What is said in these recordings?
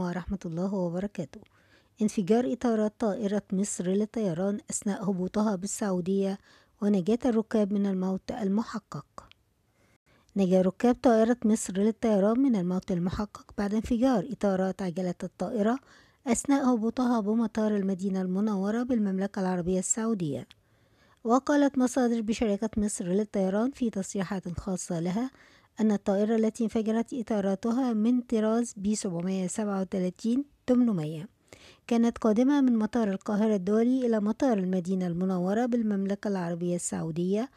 ورحمة الله وبركاته انفجار إطارات طائرة مصر للطيران أثناء هبوطها بالسعودية ونجاة الركاب من الموت المحقق نجا ركاب طائرة مصر للطيران من الموت المحقق بعد انفجار إطارات عجلة الطائرة أثناء هبوطها بمطار المدينة المنورة بالمملكة العربية السعودية وقالت مصادر بشركة مصر للطيران في تصريحات خاصة لها أن الطائرة التي انفجرت إطاراتها من طراز بي 737 800 كانت قادمة من مطار القاهرة الدولي إلى مطار المدينة المنورة بالمملكة العربية السعودية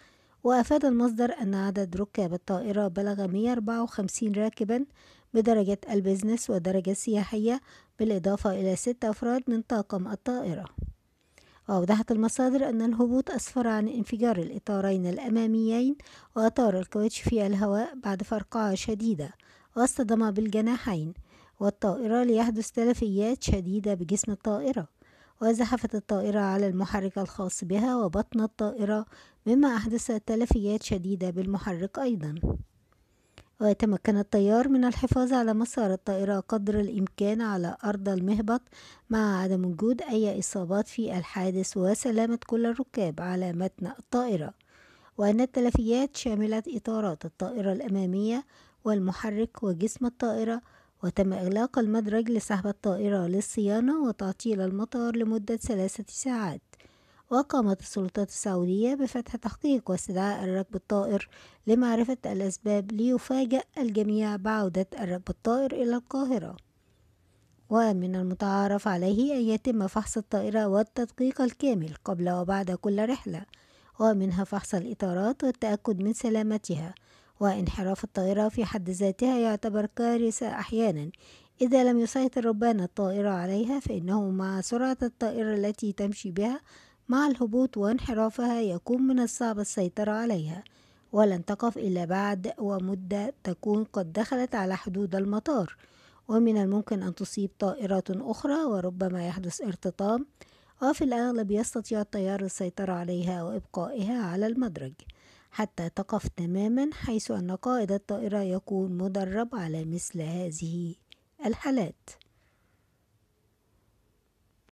وأفاد المصدر أن عدد ركاب الطائرة بلغ 154 راكبا بدرجة البزنس ودرجة سياحية بالإضافة إلى ست أفراد من طاقم الطائرة وأوضحت المصادر أن الهبوط أسفر عن انفجار الإطارين الأماميين وأطار الكاوتش في الهواء بعد فرقعة شديدة واصطدم بالجناحين والطائرة ليحدث تلفيات شديدة بجسم الطائرة وزحفت الطائرة على المحرك الخاص بها وبطن الطائرة مما أحدث تلفيات شديدة بالمحرك أيضا ويتمكن الطيار من الحفاظ على مسار الطائرة قدر الإمكان على أرض المهبط مع عدم وجود أي إصابات في الحادث وسلامة كل الركاب على متن الطائرة وأن التلفيات شملت إطارات الطائرة الأمامية والمحرك وجسم الطائرة وتم إغلاق المدرج لسحب الطائرة للصيانة وتعطيل المطار لمدة ثلاثة ساعات وقامت السلطات السعودية بفتح تحقيق واستدعاء الركب الطائر لمعرفة الأسباب ليفاجأ الجميع بعودة الركب الطائر إلى القاهرة ومن المتعارف عليه أن يتم فحص الطائرة والتدقيق الكامل قبل وبعد كل رحلة ومنها فحص الإطارات والتأكد من سلامتها وانحراف الطائرة في حد ذاتها يعتبر كارثة أحيانا إذا لم يسيطر ربان الطائرة عليها فإنه مع سرعة الطائرة التي تمشي بها مع الهبوط وانحرافها يكون من الصعب السيطرة عليها ولن تقف إلا بعد ومدة تكون قد دخلت على حدود المطار ومن الممكن أن تصيب طائرات أخرى وربما يحدث ارتطام وفي الأغلب يستطيع الطيار السيطرة عليها وإبقائها على المدرج حتى تقف تماما حيث أن قائد الطائرة يكون مدرب على مثل هذه الحالات